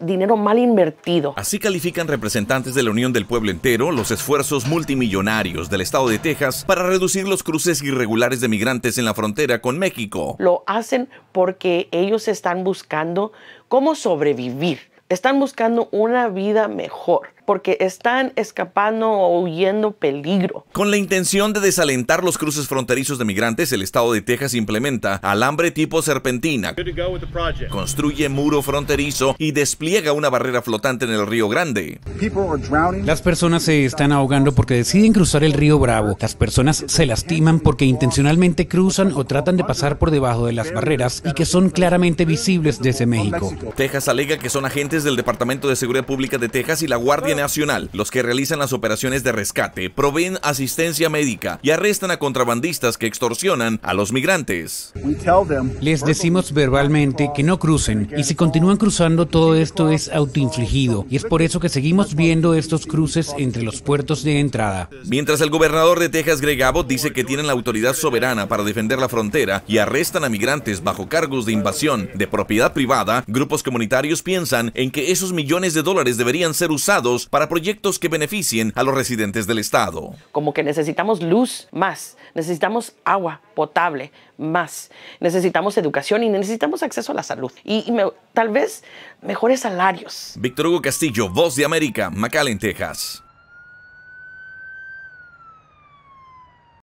dinero mal invertido. Así califican representantes de la Unión del Pueblo Entero los esfuerzos multimillonarios del Estado de Texas para reducir los cruces irregulares de migrantes en la frontera con México. Lo hacen porque ellos están buscando cómo sobrevivir. Están buscando una vida mejor porque están escapando o huyendo peligro. Con la intención de desalentar los cruces fronterizos de migrantes, el estado de Texas implementa alambre tipo serpentina, construye muro fronterizo y despliega una barrera flotante en el río Grande. Las personas se están ahogando porque deciden cruzar el río Bravo. Las personas se lastiman porque intencionalmente cruzan o tratan de pasar por debajo de las barreras y que son claramente visibles desde México. Texas alega que son agentes del Departamento de Seguridad Pública de Texas y la Guardia Nacional, los que realizan las operaciones de rescate, proveen asistencia médica y arrestan a contrabandistas que extorsionan a los migrantes. Les decimos verbalmente que no crucen y si continúan cruzando todo esto es autoinfligido y es por eso que seguimos viendo estos cruces entre los puertos de entrada. Mientras el gobernador de Texas, Greg Abbott, dice que tienen la autoridad soberana para defender la frontera y arrestan a migrantes bajo cargos de invasión de propiedad privada, grupos comunitarios piensan en que esos millones de dólares deberían ser usados para proyectos que beneficien a los residentes del estado. Como que necesitamos luz más, necesitamos agua potable más, necesitamos educación y necesitamos acceso a la salud y, tal vez mejores salarios. Víctor Hugo Castillo, Voz de América, McAllen, Texas.